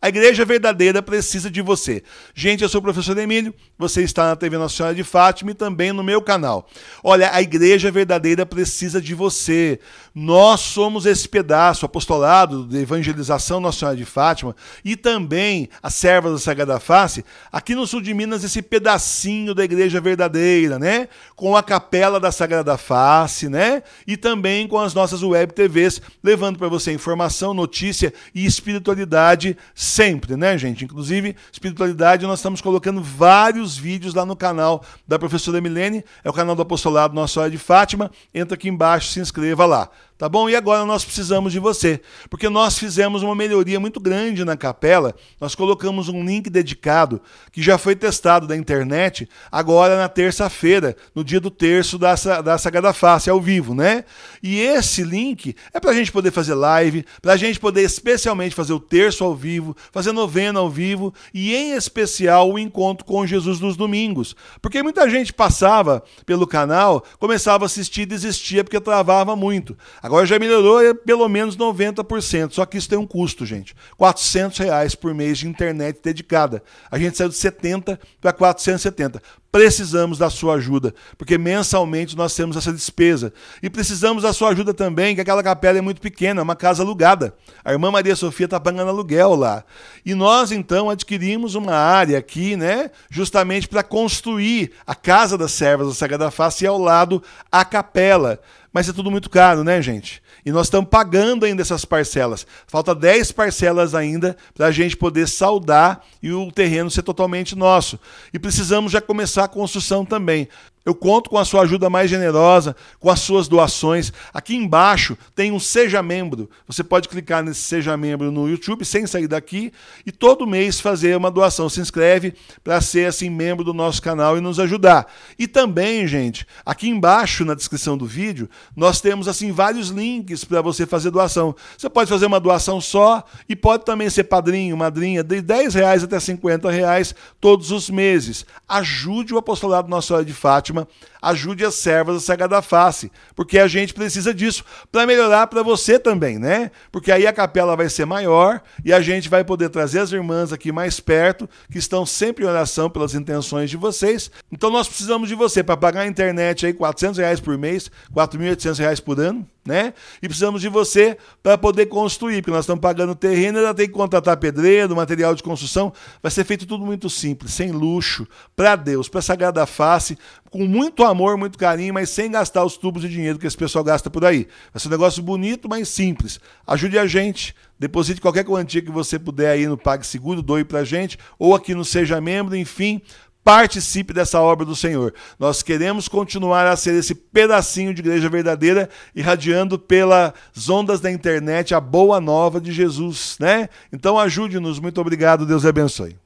A igreja verdadeira precisa de você. Gente, eu sou o professor Emílio, você está na TV Nossa Senhora de Fátima e também no meu canal. Olha, a igreja verdadeira precisa de você. Nós somos esse pedaço, apostolado de evangelização Nossa Senhora de Fátima e também a serva da Sagrada Face, aqui no sul de Minas, esse pedacinho da igreja verdadeira, né? Com a capela da Sagrada Face, né? E também com as nossas web TVs, levando para você informação, notícia e espiritualidade sempre, né, gente? Inclusive, espiritualidade, nós estamos colocando vários vídeos lá no canal da professora Milene, é o canal do apostolado Nossa Hora de Fátima. Entra aqui embaixo, se inscreva lá tá bom? E agora nós precisamos de você, porque nós fizemos uma melhoria muito grande na capela. Nós colocamos um link dedicado que já foi testado da internet agora na terça-feira, no dia do terço da, da Sagrada Face, ao vivo, né? E esse link é para a gente poder fazer live, para a gente poder especialmente fazer o terço ao vivo, fazer novena ao vivo e, em especial, o encontro com Jesus nos domingos, porque muita gente passava pelo canal, começava a assistir e desistia porque travava muito. Agora já melhorou é pelo menos 90%, só que isso tem um custo, gente. R$ reais por mês de internet dedicada. A gente saiu de 70 para 470. Precisamos da sua ajuda, porque mensalmente nós temos essa despesa. E precisamos da sua ajuda também, que aquela capela é muito pequena, é uma casa alugada. A irmã Maria Sofia está pagando aluguel lá. E nós, então, adquirimos uma área aqui, né, justamente para construir a casa das servas da Sagrada Face e ao lado a capela. Mas é tudo muito caro, né, gente? E nós estamos pagando ainda essas parcelas. Falta 10 parcelas ainda para a gente poder saldar e o terreno ser totalmente nosso. E precisamos já começar a construção também. Eu conto com a sua ajuda mais generosa, com as suas doações. Aqui embaixo tem um Seja Membro. Você pode clicar nesse Seja Membro no YouTube sem sair daqui e todo mês fazer uma doação. Se inscreve para ser assim membro do nosso canal e nos ajudar. E também, gente, aqui embaixo na descrição do vídeo, nós temos assim vários links para você fazer doação. Você pode fazer uma doação só e pode também ser padrinho, madrinha, de 10 reais até 50 reais todos os meses. Ajude o apostolado Nossa Senhora de Fátima ajude as servas a sagrada face porque a gente precisa disso para melhorar para você também, né? Porque aí a capela vai ser maior e a gente vai poder trazer as irmãs aqui mais perto, que estão sempre em oração pelas intenções de vocês. Então nós precisamos de você para pagar a internet aí 400 reais por mês, 4.800 reais por ano né? E precisamos de você para poder construir, porque nós estamos pagando terreno, ainda tem que contratar pedreiro, material de construção. Vai ser feito tudo muito simples, sem luxo, para Deus, para Sagrada Face, com muito amor, muito carinho, mas sem gastar os tubos de dinheiro que esse pessoal gasta por aí. Vai ser um negócio bonito, mas simples. Ajude a gente, deposite qualquer quantia que você puder aí no PagSeguro, doe para a gente, ou aqui no Seja Membro, enfim, participe dessa obra do Senhor. Nós queremos continuar a ser esse pedacinho de igreja verdadeira, irradiando pelas ondas da internet a boa nova de Jesus, né? Então ajude-nos. Muito obrigado. Deus abençoe.